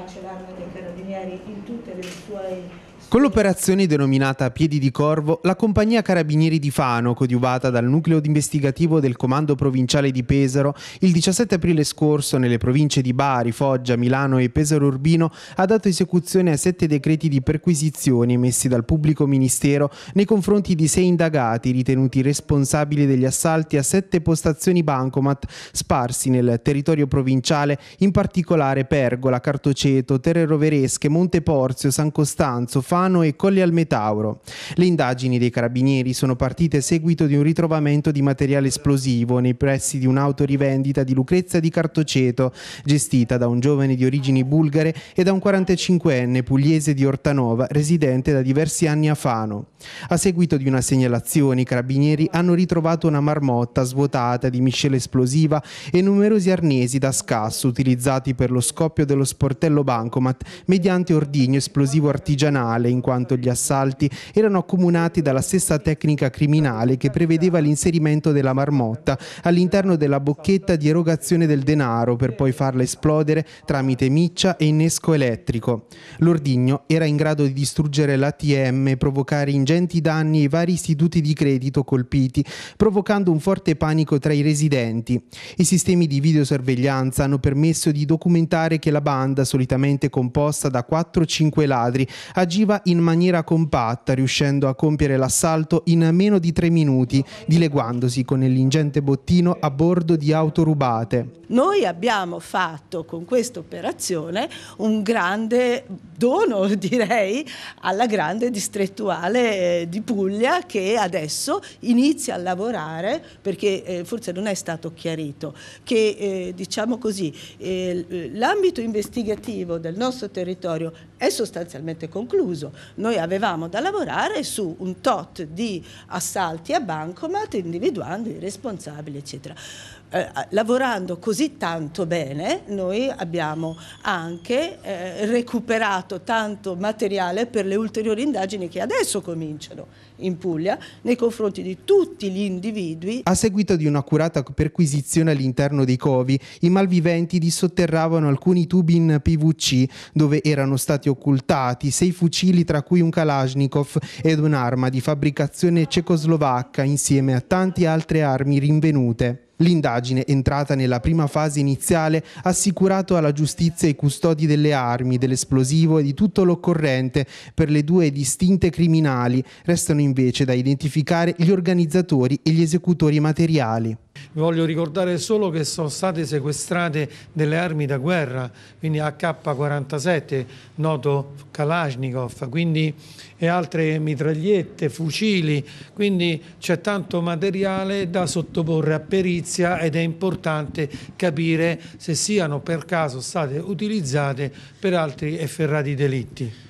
Macelarno dei Carabinieri in tutte le sue con l'operazione denominata Piedi di Corvo, la compagnia Carabinieri di Fano, coadiuvata dal nucleo investigativo del Comando Provinciale di Pesaro, il 17 aprile scorso nelle province di Bari, Foggia, Milano e Pesaro Urbino ha dato esecuzione a sette decreti di perquisizione emessi dal pubblico ministero nei confronti di sei indagati ritenuti responsabili degli assalti a sette postazioni bancomat sparsi nel territorio provinciale, in particolare Pergola, Cartoceto, Terre Roveresche, Monte Porzio, San Costanzo, Alfano e Colle al Metauro. Le indagini dei carabinieri sono partite a seguito di un ritrovamento di materiale esplosivo nei pressi di un'autorivendita di Lucrezia di Cartoceto, gestita da un giovane di origini bulgare e da un 45enne pugliese di Ortanova, residente da diversi anni a Fano. A seguito di una segnalazione, i carabinieri hanno ritrovato una marmotta svuotata di miscela esplosiva e numerosi arnesi da scasso utilizzati per lo scoppio dello sportello bancomat mediante ordigno esplosivo artigianale penale, in quanto gli assalti erano accomunati dalla stessa tecnica criminale che prevedeva l'inserimento della marmotta all'interno della bocchetta di erogazione del denaro per poi farla esplodere tramite miccia e innesco elettrico. L'ordigno era in grado di distruggere l'ATM e provocare ingenti danni ai vari istituti di credito colpiti, provocando un forte panico tra i residenti. I sistemi di videosorveglianza hanno permesso di documentare che la banda, solitamente composta da 4-5 ladri, agiva arriva in maniera compatta, riuscendo a compiere l'assalto in meno di tre minuti, dileguandosi con l'ingente bottino a bordo di auto rubate. Noi abbiamo fatto con questa operazione un grande dono, direi, alla grande distrettuale eh, di Puglia che adesso inizia a lavorare perché eh, forse non è stato chiarito che eh, diciamo così l'ambito investigativo del nostro territorio è sostanzialmente concluso chiuso. Noi avevamo da lavorare su un tot di assalti a bancomat individuando i responsabili, eccetera eh, lavorando così tanto bene, noi abbiamo anche eh, recuperato tanto materiale per le ulteriori indagini che adesso cominciano in Puglia nei confronti di tutti gli individui. A seguito di un'accurata perquisizione all'interno dei covi, i malviventi dissotterravano alcuni tubi in PVC dove erano stati occultati sei fucili tra cui un Kalashnikov ed un'arma di fabbricazione cecoslovacca insieme a tante altre armi rinvenute. L'indagine, entrata nella prima fase iniziale, ha assicurato alla giustizia i custodi delle armi, dell'esplosivo e di tutto l'occorrente per le due distinte criminali. Restano invece da identificare gli organizzatori e gli esecutori materiali. Voglio ricordare solo che sono state sequestrate delle armi da guerra, quindi AK-47, noto Kalashnikov, quindi, e altre mitragliette, fucili, quindi c'è tanto materiale da sottoporre a perizia ed è importante capire se siano per caso state utilizzate per altri efferrati delitti.